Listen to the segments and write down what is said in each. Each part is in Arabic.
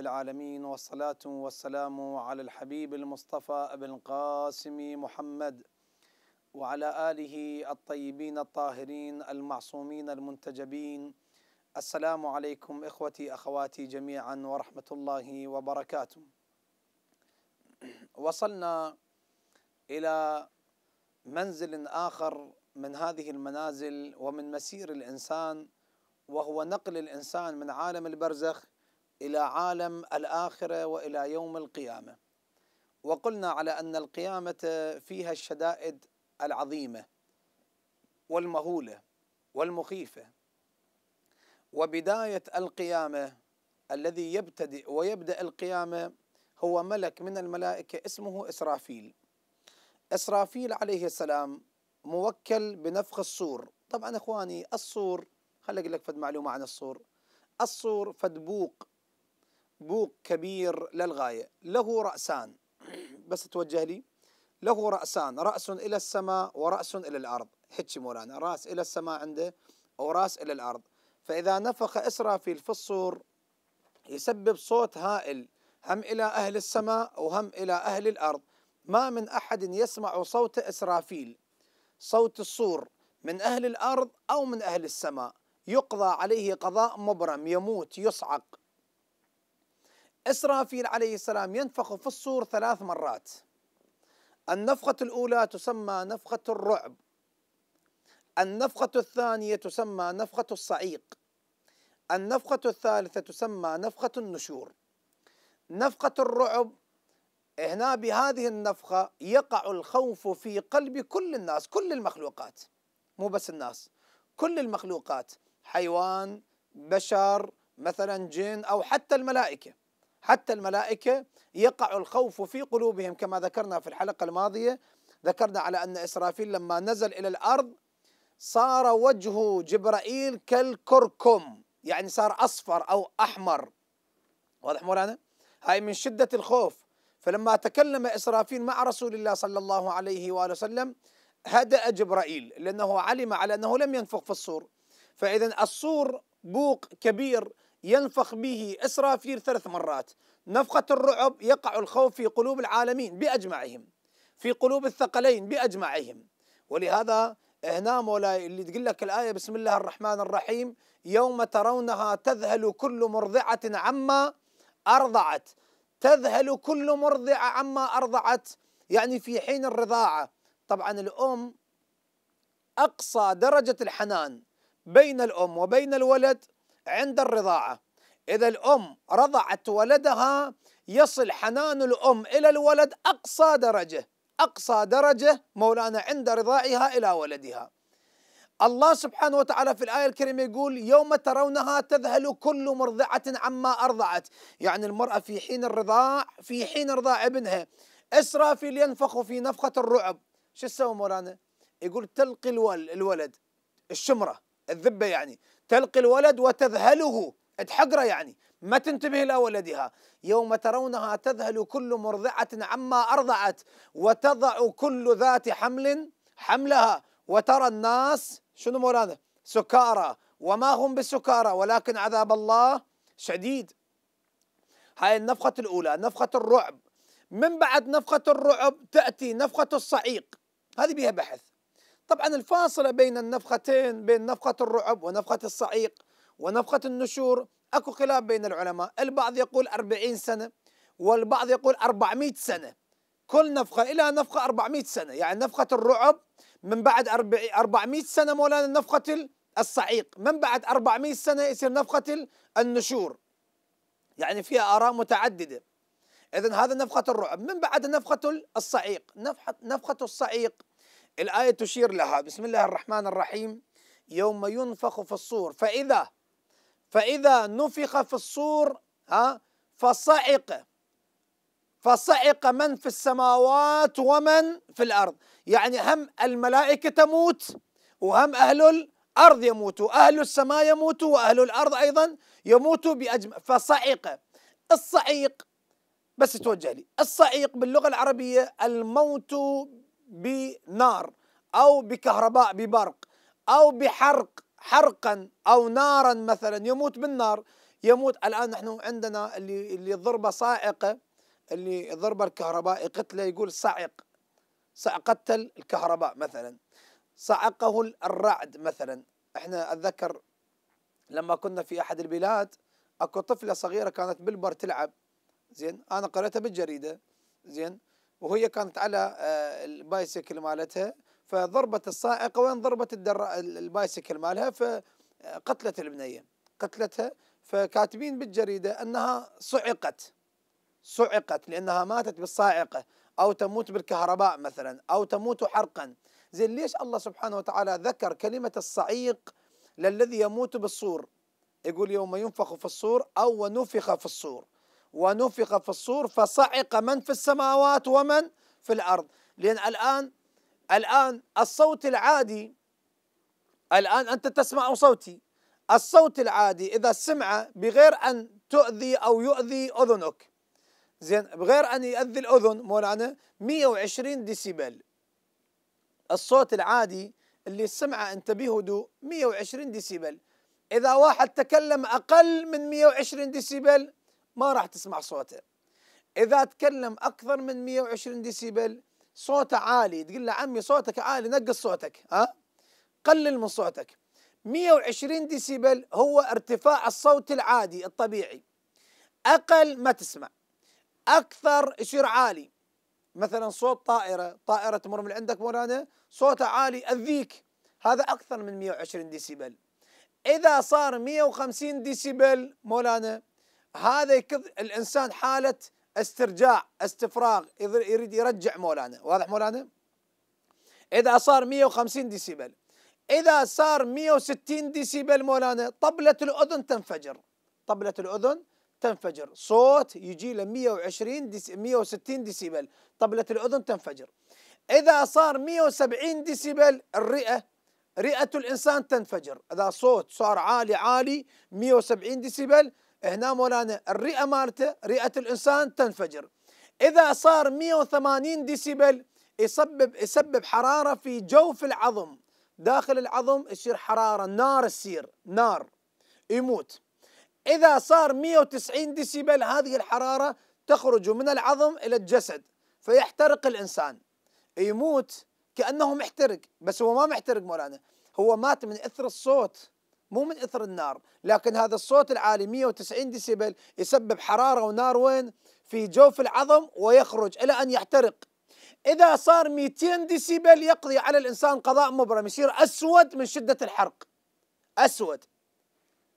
العالمين والصلاة والسلام على الحبيب المصطفى أبي القاسم محمد وعلى آله الطيبين الطاهرين المعصومين المنتجبين السلام عليكم إخوتي أخواتي جميعا ورحمة الله وبركاته وصلنا إلى منزل آخر من هذه المنازل ومن مسير الإنسان وهو نقل الإنسان من عالم البرزخ الى عالم الاخره والى يوم القيامه وقلنا على ان القيامه فيها الشدائد العظيمه والمهوله والمخيفه وبدايه القيامه الذي يبتدئ ويبدا القيامه هو ملك من الملائكه اسمه اسرافيل اسرافيل عليه السلام موكل بنفخ الصور طبعا اخواني الصور خليني اقول لك فد معلومه عن الصور الصور فد بوق بوق كبير للغاية له رأسان بس توجه لي له رأسان رأس إلى السماء ورأس إلى الأرض حتش مولانا رأس إلى السماء عنده أو رأس إلى الأرض فإذا نفخ إسرافيل في الصور يسبب صوت هائل هم إلى أهل السماء وهم إلى أهل الأرض ما من أحد يسمع صوت إسرافيل صوت الصور من أهل الأرض أو من أهل السماء يقضى عليه قضاء مبرم يموت يصعق إسرافيل عليه السلام ينفخ في الصور ثلاث مرات النفخة الأولى تسمى نفخة الرعب النفخة الثانية تسمى نفخة الصعيق النفخة الثالثة تسمى نفخة النشور نفخة الرعب هنا بهذه النفخة يقع الخوف في قلب كل الناس كل المخلوقات مو بس الناس كل المخلوقات حيوان بشر مثلا جن أو حتى الملائكة حتى الملائكة يقع الخوف في قلوبهم كما ذكرنا في الحلقة الماضية ذكرنا على أن إسرافيل لما نزل إلى الأرض صار وجه جبرائيل كالكركم يعني صار أصفر أو أحمر واضح مولانا هاي من شدة الخوف فلما تكلم إسرافيل مع رسول الله صلى الله عليه وآله وسلم هدأ جبرائيل لأنه علم على أنه لم ينفخ في الصور فإذا الصور بوق كبير ينفخ به إسرافيل ثلاث مرات نفخة الرعب يقع الخوف في قلوب العالمين بأجمعهم في قلوب الثقلين بأجمعهم ولهذا هنا مولاي اللي تقول لك الآية بسم الله الرحمن الرحيم يوم ترونها تذهل كل مرضعة عما أرضعت تذهل كل مرضعة عما أرضعت يعني في حين الرضاعة طبعا الأم أقصى درجة الحنان بين الأم وبين الولد عند الرضاعة إذا الأم رضعت ولدها يصل حنان الأم إلى الولد أقصى درجة أقصى درجة مولانا عند رضائها إلى ولدها الله سبحانه وتعالى في الآية الكريمة يقول يوم ترونها تذهل كل مرضعة عما أرضعت يعني المرأة في حين الرضاع في حين رضاع ابنها في لينفخ في نفخة الرعب شو تسوي مولانا يقول تلقي الولد الشمرة الذبة يعني تلقي الولد وتذهله اتحقره يعني ما تنتبه إلى ولدها يوم ترونها تذهل كل مرضعة عما أرضعت وتضع كل ذات حمل حملها وترى الناس شنو مولانا سكارى وما هم بسكارى ولكن عذاب الله شديد هاي النفخة الأولى نفخة الرعب من بعد نفخة الرعب تأتي نفخة الصعيق هذه بها بحث طبعا الفاصلة بين النفختين بين نفخة الرعب ونفخة الصعيق ونفخة النشور أكو خلاف بين العلماء البعض يقول 40 سنة والبعض يقول 400 سنة كل نفخة إلى نفخة 400 سنة يعني نفخة الرعب من بعد 400 سنة مولانا نفخة الصعيق من بعد 400 سنة يصير نفخة النشور يعني فيها آراء متعددة إذا هذا نفخة الرعب من بعد نفخة الصعيق نفخة, نفخة الصعيق الآية تشير لها بسم الله الرحمن الرحيم يوم ينفخ في الصور فإذا فإذا نفخ في الصور ها فصعق فصعق من في السماوات ومن في الأرض يعني هم الملائكة تموت وهم أهل الأرض يموتوا أهل السماء يموتوا وأهل الأرض أيضا يموتوا بأجمع فصعق الصعيق بس توجه لي الصعيق باللغة العربية الموت بنار أو بكهرباء ببرق أو بحرق حرقا أو نارا مثلا يموت بالنار يموت الآن نحن عندنا اللي اللي ضربة صاعقة اللي ضربة الكهرباء قتله يقول صعق قتل الكهرباء مثلا صعقه الرعد مثلا احنا اتذكر لما كنا في احد البلاد اكو طفله صغيره كانت بالبر تلعب زين انا قريتها بالجريده زين وهي كانت على آه، البايسكل مالتها فضربت الصاعقة وين ضربت الدرا البايسكل مالها فقتلت آه، البنية قتلتها فكاتبين بالجريدة أنها صعقت صعقت لأنها ماتت بالصاعقة أو تموت بالكهرباء مثلا أو تموت حرقا زين ليش الله سبحانه وتعالى ذكر كلمة الصعيق للذي يموت بالصور يقول يوم ينفخ في الصور أو ونفخ في الصور ونفخ في الصور فصعق من في السماوات ومن في الارض لان الان الان الصوت العادي الان انت تسمع صوتي الصوت العادي اذا سمعه بغير ان تؤذي او يؤذي اذنك زين بغير ان يؤذي الاذن مولانا 120 ديسيبل الصوت العادي اللي سمعه انت بهدوء 120 ديسيبل اذا واحد تكلم اقل من 120 ديسيبل ما راح تسمع صوته اذا تكلم اكثر من 120 ديسيبل صوته عالي تقول له عمي صوتك عالي نقص صوتك ها قلل من صوتك 120 ديسيبل هو ارتفاع الصوت العادي الطبيعي اقل ما تسمع اكثر يصير عالي مثلا صوت طائره طائره تمر من عندك مولانا صوتها عالي اذيك هذا اكثر من 120 ديسيبل اذا صار 150 ديسيبل مولانا هذا يكض الانسان حاله استرجاع استفراغ يريد يرجع مولانا واضح مولانا اذا صار 150 ديسيبل اذا صار 160 ديسيبل مولانا طبله الاذن تنفجر طبله الاذن تنفجر صوت يجي له 120 ديس 160 ديسيبل طبله الاذن تنفجر اذا صار 170 ديسيبل الرئه رئه الانسان تنفجر اذا صوت صار عالي عالي 170 ديسيبل هنا مولانا الرئه مالته رئه الانسان تنفجر اذا صار 180 ديسيبل يسبب يسبب حراره في جوف العظم داخل العظم يصير حراره نار تصير نار يموت اذا صار 190 ديسيبل هذه الحراره تخرج من العظم الى الجسد فيحترق الانسان يموت كانه محترق بس هو ما محترق مولانا هو مات من اثر الصوت مو من اثر النار لكن هذا الصوت العالي 190 ديسيبل يسبب حراره ونار وين في جوف العظم ويخرج الى ان يحترق اذا صار 200 ديسيبل يقضي على الانسان قضاء مبرم يصير اسود من شده الحرق اسود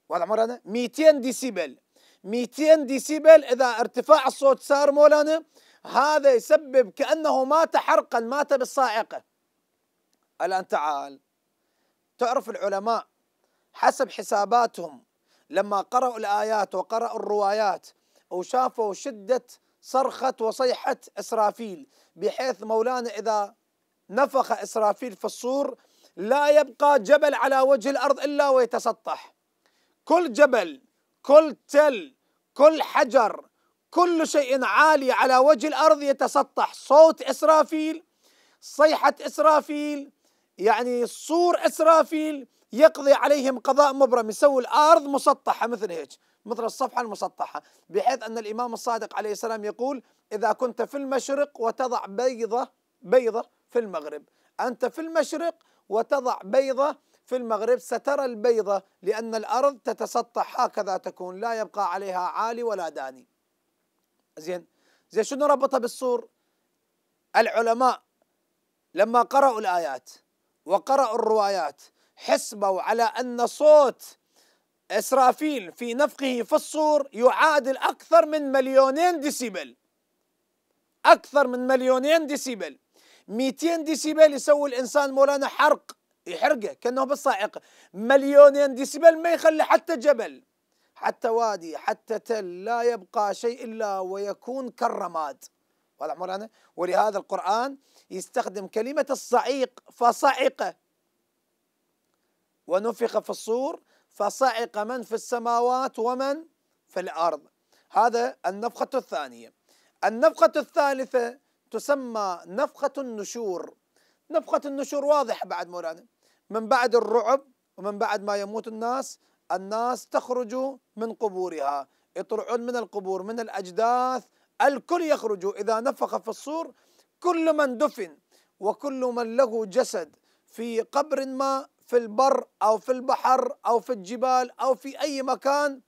واضح مولانا 200 ديسيبل 200 ديسيبل اذا ارتفاع الصوت صار مولانا هذا يسبب كانه مات حرقا مات بالصاعقه الان تعال تعرف العلماء حسب حساباتهم لما قرأوا الآيات وقرأوا الروايات وشافوا شدة صرخة وصيحة إسرافيل بحيث مولانا إذا نفخ إسرافيل في الصور لا يبقى جبل على وجه الأرض إلا ويتسطح كل جبل كل تل كل حجر كل شيء عالي على وجه الأرض يتسطح صوت إسرافيل صيحة إسرافيل يعني صور إسرافيل يقضي عليهم قضاء مبرم يسوي الارض مسطحه مثل هيك مثل الصفحه المسطحه بحيث ان الامام الصادق عليه السلام يقول اذا كنت في المشرق وتضع بيضه بيضه في المغرب انت في المشرق وتضع بيضه في المغرب سترى البيضه لان الارض تتسطح هكذا تكون لا يبقى عليها عالي ولا داني زين زين شنو ربطها بالصور العلماء لما قرأوا الآيات وقرأوا الروايات حسبوا على أن صوت إسرافيل في نفخه في الصور يعادل أكثر من مليونين ديسيبل أكثر من مليونين ديسيبل 200 ديسيبل يسوي الإنسان مولانا حرق يحرقه كأنه بالصائق مليونين ديسيبل ما يخلي حتى جبل حتى وادي حتى تل لا يبقى شيء إلا ويكون كالرماد ولهذا القرآن يستخدم كلمة الصعيق فصعقه ونفخ في الصور فصعق من في السماوات ومن في الارض هذا النفخه الثانيه النفخه الثالثه تسمى نفخه النشور نفخه النشور واضح بعد مولانا من بعد الرعب ومن بعد ما يموت الناس الناس تخرج من قبورها يطلعون من القبور من الاجداث الكل يخرج اذا نفخ في الصور كل من دفن وكل من له جسد في قبر ما في البر او في البحر او في الجبال او في اي مكان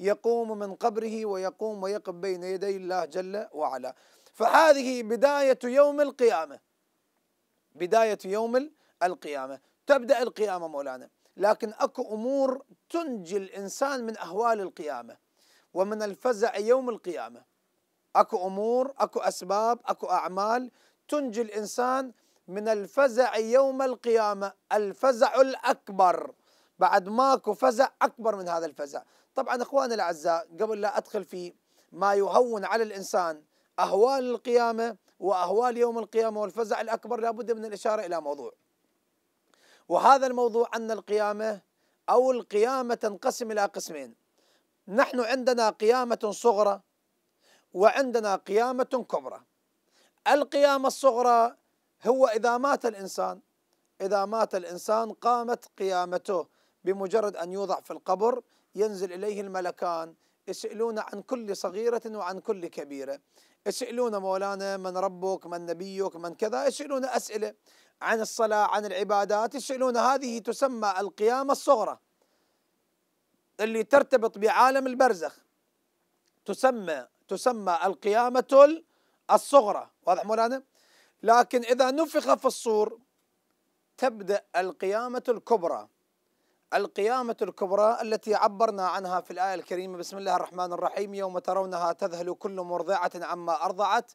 يقوم من قبره ويقوم ويقف بين يدي الله جل وعلا فهذه بدايه يوم القيامه بدايه يوم القيامه تبدا القيامه مولانا لكن اكو امور تنجي الانسان من اهوال القيامه ومن الفزع يوم القيامه اكو امور اكو اسباب اكو اعمال تنجي الانسان من الفزع يوم القيامة الفزع الأكبر بعد ماكو فزع أكبر من هذا الفزع طبعا إخواني الأعزاء قبل لا أدخل في ما يهون على الإنسان أهوال القيامة وأهوال يوم القيامة والفزع الأكبر لابد من الإشارة إلى موضوع وهذا الموضوع أن القيامة أو القيامة تنقسم إلى قسمين نحن عندنا قيامة صغرى وعندنا قيامة كبرى القيامة الصغرى هو إذا مات الإنسان إذا مات الإنسان قامت قيامته بمجرد أن يوضع في القبر ينزل إليه الملكان يسألون عن كل صغيرة وعن كل كبيرة يسألون مولانا من ربك من نبيك من كذا يسألون أسئلة عن الصلاة عن العبادات يسألون هذه تسمى القيامة الصغرى اللي ترتبط بعالم البرزخ تسمى تسمى القيامة الصغرى واضح مولانا لكن إذا نفخ في الصور تبدأ القيامة الكبرى القيامة الكبرى التي عبرنا عنها في الآية الكريمة بسم الله الرحمن الرحيم يوم ترونها تذهل كل مرضعة عما أرضعت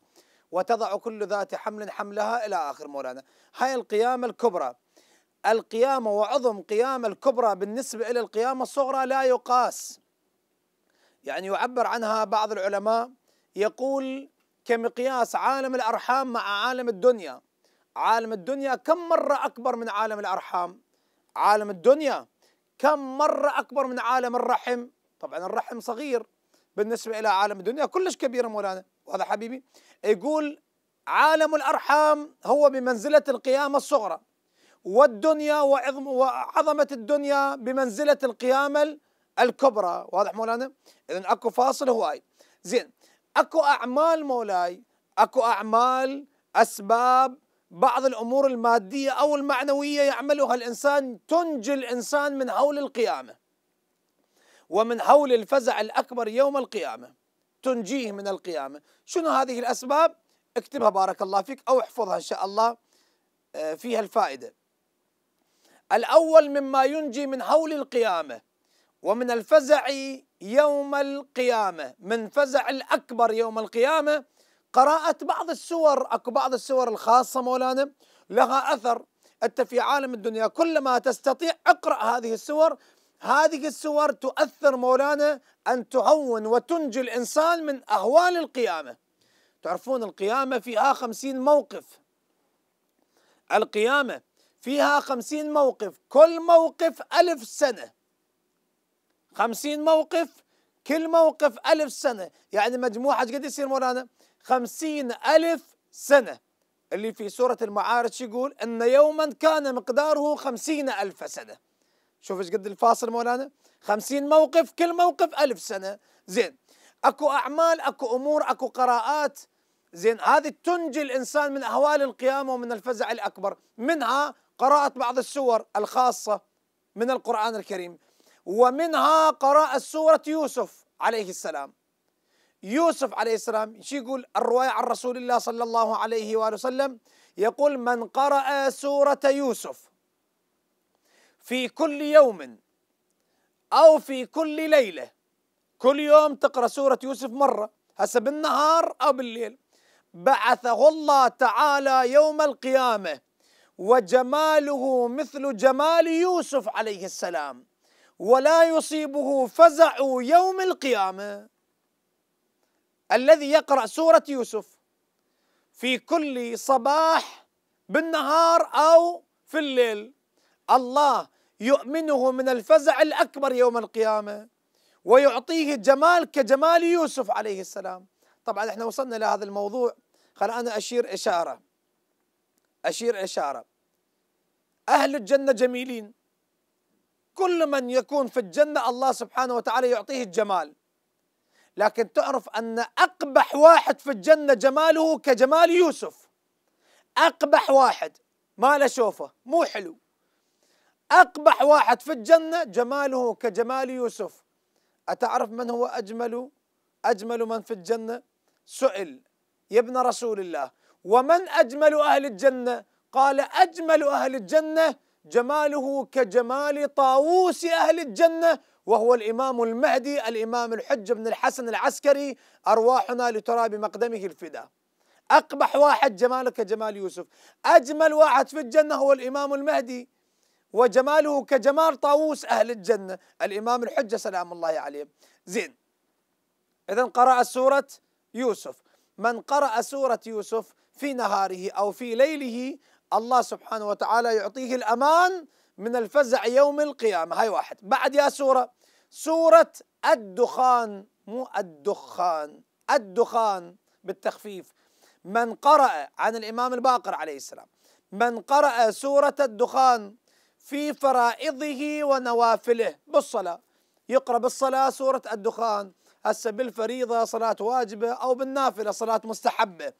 وتضع كل ذات حمل حملها إلى آخر مولانا هاي القيامة الكبرى القيامة وعظم قيامة الكبرى بالنسبة إلى القيامة الصغرى لا يقاس يعني يعبر عنها بعض العلماء يقول كمقياس عالم الأرحام مع عالم الدنيا عالم الدنيا كم مرة أكبر من عالم الأرحام عالم الدنيا كم مرة أكبر من عالم الرحم طبعا الرحم صغير بالنسبة إلى عالم الدنيا كلش كبير مولانا وهذا حبيبي يقول عالم الأرحام هو بمنزلة القيامة الصغرى والدنيا وعظم وعظمة الدنيا بمنزلة القيامة الكبرى واضح مولانا إذا أكو فاصل هواي زين اكو اعمال مولاي اكو اعمال اسباب بعض الامور الماديه او المعنويه يعملها الانسان تنجي الانسان من هول القيامه ومن هول الفزع الاكبر يوم القيامه تنجيه من القيامه شنو هذه الاسباب اكتبها بارك الله فيك او احفظها ان شاء الله آه، فيها الفائده الاول مما ينجي من هول القيامه ومن الفزع يوم القيامة من فزع الأكبر يوم القيامة قراءة بعض السور أكو بعض السور الخاصة مولانا لها أثر أنت في عالم الدنيا كلما تستطيع اقرأ هذه السور هذه السور تؤثر مولانا أن تهون وتنجي الإنسان من أهوال القيامة تعرفون القيامة فيها خمسين موقف القيامة فيها خمسين موقف كل موقف ألف سنة 50 موقف كل موقف ألف سنة يعني مجموعة قد يصير مولانا خمسين ألف سنة اللي في سورة المعارج يقول أن يوما كان مقداره خمسين ألف سنة شوف ايش قد الفاصل مولانا خمسين موقف كل موقف ألف سنة زين أكو أعمال أكو أمور أكو قراءات زين هذه تنجي الإنسان من أهوال القيامة ومن الفزع الأكبر منها قراءة بعض السور الخاصة من القرآن الكريم ومنها قراءة سورة يوسف عليه السلام يوسف عليه السلام شو يقول الرواية عن رسول الله صلى الله عليه وآله وسلم يقول من قرأ سورة يوسف في كل يوم أو في كل ليلة كل يوم تقرأ سورة يوسف مرة هسه بالنهار أو بالليل بعثه الله تعالى يوم القيامة وجماله مثل جمال يوسف عليه السلام ولا يصيبه فزع يوم القيامة الذي يقرأ سورة يوسف في كل صباح بالنهار أو في الليل الله يؤمنه من الفزع الأكبر يوم القيامة ويعطيه جمال كجمال يوسف عليه السلام طبعا احنا وصلنا إلى هذا الموضوع خل أنا أشير إشارة أشير إشارة أهل الجنة جميلين كل من يكون في الجنة الله سبحانه وتعالى يعطيه الجمال لكن تعرف أن أقبح واحد في الجنة جماله كجمال يوسف أقبح واحد ما له شوفه مو حلو أقبح واحد في الجنة جماله كجمال يوسف أتعرف من هو أجمل أجمل من في الجنة سئل يا ابن رسول الله ومن أجمل أهل الجنة قال أجمل أهل الجنة جماله كجمال طاووس أهل الجنة وهو الإمام المهدي الإمام الحج بن الحسن العسكري أرواحنا لتراب مقدمه الفداء أقبح واحد جماله كجمال يوسف أجمل واحد في الجنة هو الإمام المهدي وجماله كجمال طاووس أهل الجنة الإمام الحجة سلام الله عليه زين إذا قرأ سورة يوسف من قرأ سورة يوسف في نهاره أو في ليله الله سبحانه وتعالى يعطيه الأمان من الفزع يوم القيامة هاي واحد بعد يا سورة سورة الدخان مو الدخان الدخان بالتخفيف من قرأ عن الإمام الباقر عليه السلام من قرأ سورة الدخان في فرائضه ونوافله بالصلاة يقرأ بالصلاة سورة الدخان هسه بالفريضة صلاة واجبة أو بالنافلة صلاة مستحبة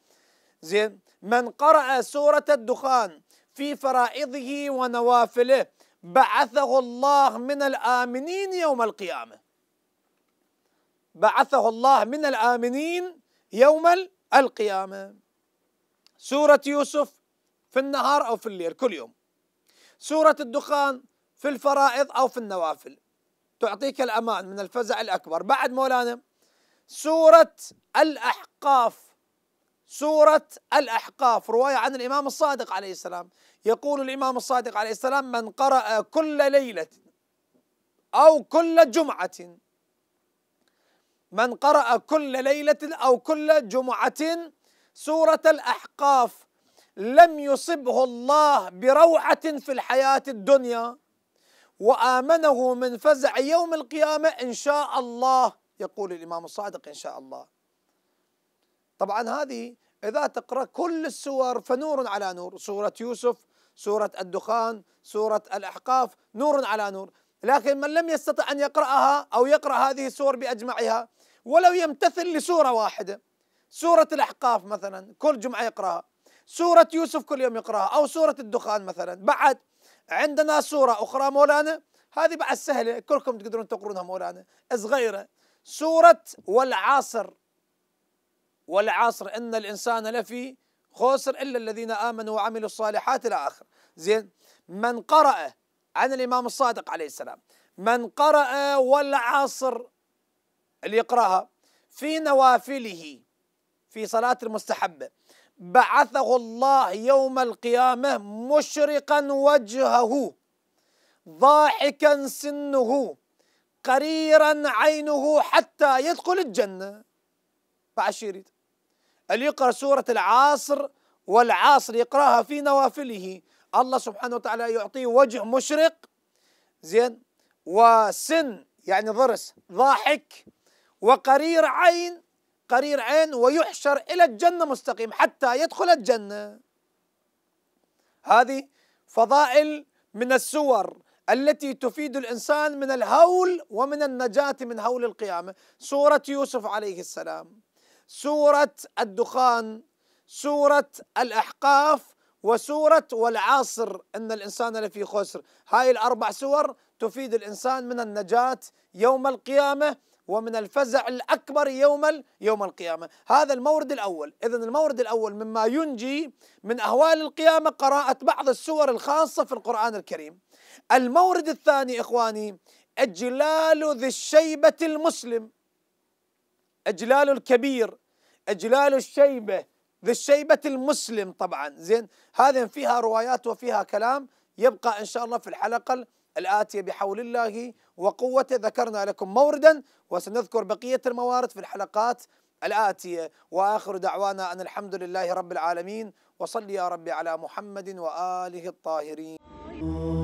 زين من قرأ سورة الدخان في فرائضه ونوافله بعثه الله من الآمنين يوم القيامة بعثه الله من الآمنين يوم القيامة سورة يوسف في النهار أو في الليل كل يوم سورة الدخان في الفرائض أو في النوافل تعطيك الأمان من الفزع الأكبر بعد مولانا سورة الأحقاف سورة الأحقاف رواية عن الإمام الصادق عليه السلام يقول الإمام الصادق عليه السلام من قرأ كل ليلة أو كل جمعة من قرأ كل ليلة أو كل جمعة سورة الأحقاف لم يصبه الله بروعة في الحياة الدنيا وآمنه من فزع يوم القيامة إن شاء الله يقول الإمام الصادق إن شاء الله طبعا هذه إذا تقرأ كل السور فنور على نور سورة يوسف سورة الدخان سورة الأحقاف نور على نور لكن من لم يستطع أن يقرأها أو يقرأ هذه السور بأجمعها ولو يمتثل لسورة واحدة سورة الأحقاف مثلا كل جمعة يقرأها سورة يوسف كل يوم يقرأها أو سورة الدخان مثلا بعد عندنا سورة أخرى مولانا هذه بعد سهلة كلكم تقدرون تقرونها مولانا صغيرة سورة والعصر والعصر ان الانسان لفي خسر الا الذين امنوا وعملوا الصالحات الى اخر زين من قرأ عن الامام الصادق عليه السلام من قرأ والعصر اللي يقراها في نوافله في صلاة المستحبة بعثه الله يوم القيامة مشرقا وجهه ضاحكا سنه قريرا عينه حتى يدخل الجنة بعد شو يريد اللي يقرأ سورة العصر والعاصر يقرأها في نوافله الله سبحانه وتعالى يعطيه وجه مشرق زين وسن يعني ضرس ضاحك وقرير عين قرير عين ويحشر إلى الجنة مستقيم حتى يدخل الجنة هذه فضائل من السور التي تفيد الإنسان من الهول ومن النجاة من هول القيامة سورة يوسف عليه السلام سورة الدخان سورة الأحقاف وسورة والعصر إن الإنسان لفي خسر هاي الأربع سور تفيد الإنسان من النجاة يوم القيامة ومن الفزع الأكبر يوم يوم القيامة هذا المورد الأول إذا المورد الأول مما ينجي من أهوال القيامة قراءة بعض السور الخاصة في القرآن الكريم المورد الثاني إخواني إجلال ذي الشيبة المسلم اجلال الكبير اجلال الشيبه ذي الشيبه المسلم طبعا زين هذه فيها روايات وفيها كلام يبقى ان شاء الله في الحلقه الاتيه بحول الله وقوته ذكرنا لكم موردا وسنذكر بقيه الموارد في الحلقات الاتيه واخر دعوانا ان الحمد لله رب العالمين وصل يا رب على محمد واله الطاهرين